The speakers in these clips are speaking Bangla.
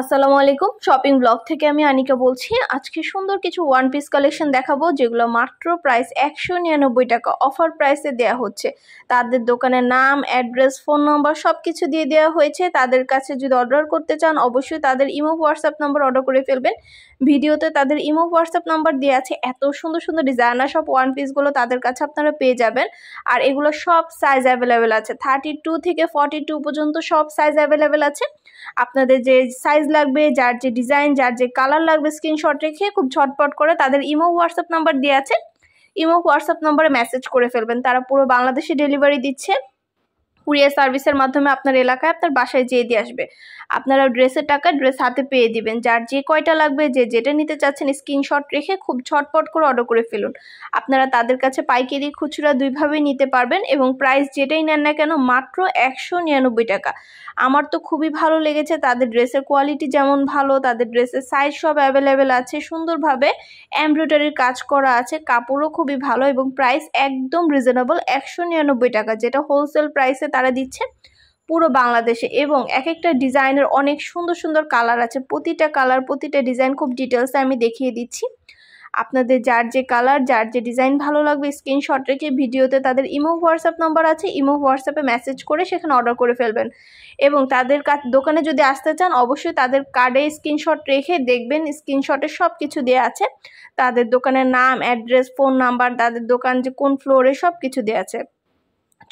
আসসালামু আলাইকুম শপিং ব্লগ থেকে আমি আনিকা বলছি আজকে সুন্দর কিছু ওয়ান পিস কালেকশন দেখাবো যেগুলো মাত্র প্রাইস একশো নিরানব্বই টাকা অফার প্রাইসে দেয়া হচ্ছে তাদের দোকানের নাম অ্যাড্রেস ফোন নম্বর সব কিছু দিয়ে দেওয়া হয়েছে তাদের কাছে যদি অর্ডার করতে চান অবশ্যই তাদের ইমো হোয়াটসঅ্যাপ নম্বর অর্ডার করে ফেলবেন ভিডিওতে তাদের ইমো হোয়াটসঅ্যাপ নম্বর দেওয়া আছে এত সুন্দর সুন্দর ডিজাইনার সব ওয়ান পিসগুলো তাদের কাছে আপনারা পেয়ে যাবেন আর এগুলো সব সাইজ অ্যাভেলেবেল আছে থার্টি টু থেকে ফর্টি টু পর্যন্ত সব সাইজ অ্যাভেলেবেল আছে আপনাদের যে সাইজ সাইজ লাগবে যার যে ডিজাইন যার যে কালার লাগবে স্ক্রিনশট রেখে খুব ঝটপট করে তাদের ইমো হোয়াটসঅ্যাপ নাম্বার দেওয়া আছে ইমো হোয়াটসঅ্যাপ নম্বরে মেসেজ করে ফেলবেন তারা পুরো বাংলাদেশে ডেলিভারি দিচ্ছে কুরিয়ার সার্ভিসের মাধ্যমে আপনার এলাকায় আপনার বাসায় যেয়ে দিয়ে আসবে আপনারা ড্রেসের টাকা ড্রেস হাতে পেয়ে দিবেন যার যে কয়টা লাগবে যে যেটা নিতে চাচ্ছেন স্ক্রিনশট রেখে খুব ঝটপট করে অর্ডার করে ফেলুন আপনারা তাদের কাছে পাইকারি খুচরা দুইভাবেই নিতে পারবেন এবং প্রাইস যেটাই নেন না কেন মাত্র একশো নিরানব্বই টাকা আমার তো খুবই ভালো লেগেছে তাদের ড্রেসের কোয়ালিটি যেমন ভালো তাদের ড্রেসের সাইজ সব অ্যাভেলেবেল আছে সুন্দরভাবে এমব্রয়ডারির কাজ করা আছে কাপড়ও খুবই ভালো এবং প্রাইস একদম রিজনেবল একশো নিরানব্বই টাকা যেটা হোলসেল প্রাইসে তারা দিচ্ছে পুরো বাংলাদেশে এবং এক একটা ডিজাইনের অনেক সুন্দর সুন্দর কালার আছে প্রতিটা কালার প্রতিটা ডিজাইন খুব ডিটেলসে আমি দেখিয়ে দিচ্ছি আপনাদের যার যে কালার যার যে ডিজাইন ভালো লাগবে স্ক্রিনশট রেখে ভিডিওতে তাদের ইমো হোয়াটসঅ্যাপ নাম্বার আছে ইমো হোয়াটসঅ্যাপে মেসেজ করে সেখানে অর্ডার করে ফেলবেন এবং তাদের দোকানে যদি আসতে চান অবশ্যই তাদের কার্ডে স্ক্রিনশট রেখে দেখবেন স্ক্রিনশটে সব কিছু দেওয়া আছে তাদের দোকানের নাম অ্যাড্রেস ফোন নাম্বার তাদের দোকান যে কোন ফ্লোরে সব কিছু দেওয়া আছে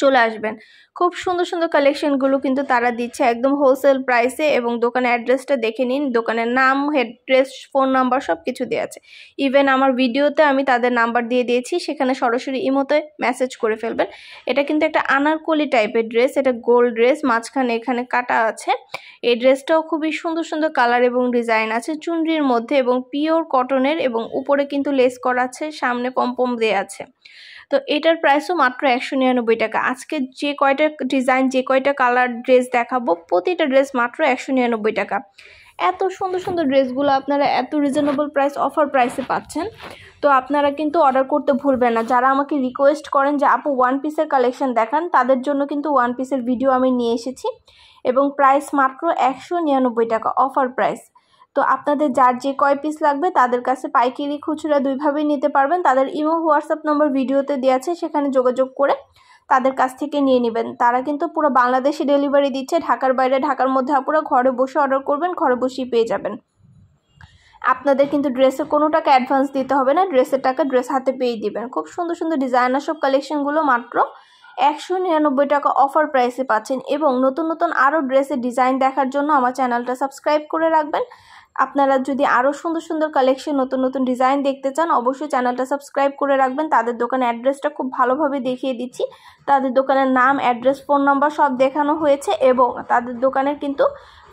চলে আসবেন খুব সুন্দর সুন্দর কালেকশনগুলো কিন্তু তারা দিচ্ছে একদম হোলসেল প্রাইসে এবং দোকানের অ্যাড্রেসটা দেখে নিন দোকানের নাম অ্যাড্রেস ফোন নাম্বার সব কিছু দেওয়া আছে ইভেন আমার ভিডিওতে আমি তাদের নাম্বার দিয়ে দিয়েছি সেখানে সরাসরি ইমোতে মেসেজ করে ফেলবেন এটা কিন্তু একটা আনারকলি টাইপের ড্রেস এটা গোল্ড ড্রেস মাঝখানে এখানে কাটা আছে এই ড্রেসটাও খুবই সুন্দর সুন্দর কালার এবং ডিজাইন আছে চুনরির মধ্যে এবং পিওর কটনের এবং উপরে কিন্তু লেস করা আছে সামনে পম্পম দেওয়া আছে তো এটার প্রাইসও মাত্র একশো নিরানব্বই টাকা আজকে যে কয়টা ডিজাইন যে কয়টা কালার ড্রেস দেখাবো প্রতিটা ড্রেস মাত্র একশো নিরানব্বই টাকা এত সুন্দর সুন্দর ড্রেসগুলো আপনারা এত রিজনেবল প্রাইস অফার প্রাইসে পাচ্ছেন তো আপনারা কিন্তু অর্ডার করতে ভুলবেন না যারা আমাকে রিকোয়েস্ট করেন যে আপু ওয়ান পিসের কালেকশন দেখান তাদের জন্য কিন্তু ওয়ান পিসের ভিডিও আমি নিয়ে এসেছি এবং প্রাইস মাত্র একশো নিরানব্বই টাকা অফার প্রাইস তো আপনাদের যার যে কয় পিস লাগবে তাদের কাছে পাইকারি খুচরা দুইভাবেই নিতে পারবেন তাদের ইমো হোয়াটসঅ্যাপ নম্বর ভিডিওতে দেওয়া আছে সেখানে যোগাযোগ করে তাদের কাছ থেকে নিয়ে নেবেন তারা কিন্তু পুরো বাংলাদেশে ডেলিভারি দিচ্ছে ঢাকার বাইরে ঢাকার মধ্যে আপনারা ঘরে বসে অর্ডার করবেন ঘরে বসেই পেয়ে যাবেন আপনাদের কিন্তু ড্রেসে কোনো টাকা অ্যাডভান্স দিতে হবে না ড্রেসের টাকা ড্রেস হাতে পেয়ে দিবেন খুব সুন্দর সুন্দর ডিজাইনার সব কালেকশনগুলো মাত্র একশো নিরানব্বই টাকা অফার প্রাইসে পাচ্ছেন এবং নতুন নতুন আরও ড্রেসের ডিজাইন দেখার জন্য আমার চ্যানেলটা সাবস্ক্রাইব করে রাখবেন আপনারা যদি আরও সুন্দর সুন্দর কালেকশন নতুন নতুন ডিজাইন দেখতে চান অবশ্যই চ্যানেলটা সাবস্ক্রাইব করে রাখবেন তাদের দোকানের অ্যাড্রেসটা খুব ভালোভাবে দেখিয়ে দিচ্ছি তাদের দোকানের নাম অ্যাড্রেস ফোন নাম্বার সব দেখানো হয়েছে এবং তাদের দোকানের কিন্তু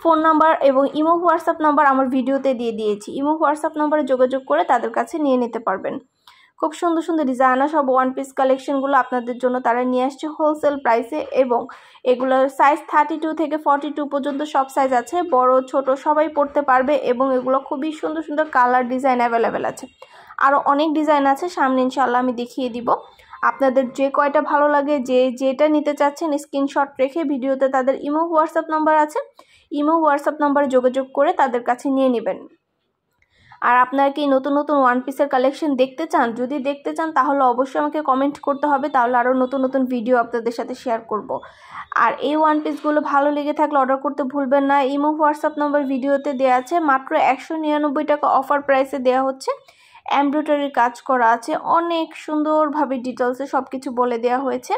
ফোন নাম্বার এবং ইমো হোয়াটসঅ্যাপ নাম্বার আমার ভিডিওতে দিয়ে দিয়েছি ইমো হোয়াটসঅ্যাপ নাম্বারে যোগাযোগ করে তাদের কাছে নিয়ে নিতে পারবেন খুব সুন্দর সুন্দর ডিজাইনার সব ওয়ান পিস কালেকশনগুলো আপনাদের জন্য তারা নিয়ে আসছে হোলসেল প্রাইসে এবং এগুলোর সাইজ থার্টি টু থেকে ফর্টি টু পর্যন্ত সব সাইজ আছে বড় ছোট সবাই পড়তে পারবে এবং এগুলো খুবই সুন্দর সুন্দর কালার ডিজাইন অ্যাভেলেবেল আছে আরও অনেক ডিজাইন আছে সামনে ইনশাল্লাহ আমি দেখিয়ে দিব আপনাদের যে কয়টা ভালো লাগে যে যেটা নিতে চাচ্ছেন স্ক্রিনশট রেখে ভিডিওতে তাদের ইমো হোয়াটসঅ্যাপ নাম্বার আছে ইমো হোয়াটসঅ্যাপ নাম্বারে যোগাযোগ করে তাদের কাছে নিয়ে নেবেন আর আপনারা কি নতুন নতুন ওয়ান পিসের কালেকশন দেখতে চান যদি দেখতে চান তাহলে অবশ্যই আমাকে কমেন্ট করতে হবে তাহলে আরও নতুন নতুন ভিডিও আপনাদের সাথে শেয়ার করব। আর এই ওয়ান পিসগুলো ভালো লেগে থাকলে অর্ডার করতে ভুলবেন না ইমো হোয়াটসঅ্যাপ নম্বর ভিডিওতে দেওয়া আছে মাত্র একশো নিরানব্বই টাকা অফার প্রাইসে দেওয়া হচ্ছে এমব্রয়ডারির কাজ করা আছে অনেক সুন্দরভাবে ডিটেলসে সব কিছু বলে দেওয়া হয়েছে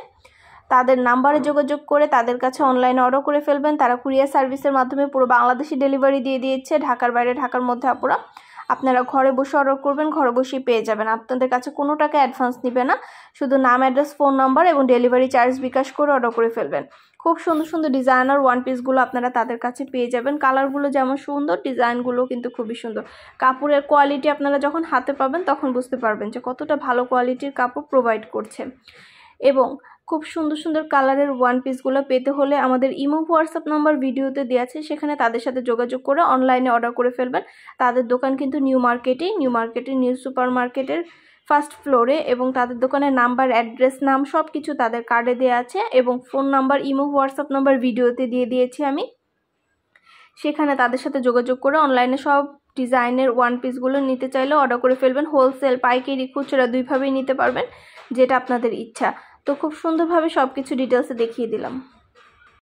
তাদের নাম্বারে যোগাযোগ করে তাদের কাছে অনলাইনে অর্ডার করে ফেলবেন তারা কুরিয়ার সার্ভিসের মাধ্যমে পুরো বাংলাদেশি ডেলিভারি দিয়ে দিয়েছে ঢাকার বাইরে ঢাকার মধ্যে আপুরা আপনারা ঘরে বসে অর্ডার করবেন ঘরে বসেই পেয়ে যাবেন আপনাদের কাছে কোনো টাকা অ্যাডভান্স নেবে না শুধু নাম অ্যাড্রেস ফোন নাম্বার এবং ডেলিভারি চার্জ বিকাশ করে অর্ডার করে ফেলবেন খুব সুন্দর সুন্দর ডিজাইনার ওয়ান পিসগুলো আপনারা তাদের কাছে পেয়ে যাবেন কালারগুলো যেমন সুন্দর ডিজাইনগুলো কিন্তু খুবই সুন্দর কাপড়ের কোয়ালিটি আপনারা যখন হাতে পাবেন তখন বুঝতে পারবেন যে কতটা ভালো কোয়ালিটির কাপড় প্রোভাইড করছে এবং খুব সুন্দর সুন্দর কালারের ওয়ান পিসগুলো পেতে হলে আমাদের ইমো হোয়াটসঅ্যাপ নাম্বার ভিডিওতে দেওয়া আছে সেখানে তাদের সাথে যোগাযোগ করে অনলাইনে অর্ডার করে ফেলবেন তাদের দোকান কিন্তু নিউ মার্কেটে নিউ মার্কেটে নিউ সুপার মার্কেটের ফার্স্ট ফ্লোরে এবং তাদের দোকানের নাম্বার অ্যাড্রেস নাম সব কিছু তাদের কার্ডে দেওয়া আছে এবং phone number imo WhatsApp number ভিডিওতে দিয়ে দিয়েছি আমি সেখানে তাদের সাথে যোগাযোগ করে অনলাইনে সব ডিজাইনের ওয়ান পিসগুলো নিতে চাইলে অর্ডার করে ফেলবেন হোলসেল পাইকারি খুচরা দুইভাবেই নিতে পারবেন যেটা আপনাদের ইচ্ছা তো খুব সুন্দরভাবে সব কিছু ডিটেলসে দেখিয়ে দিলাম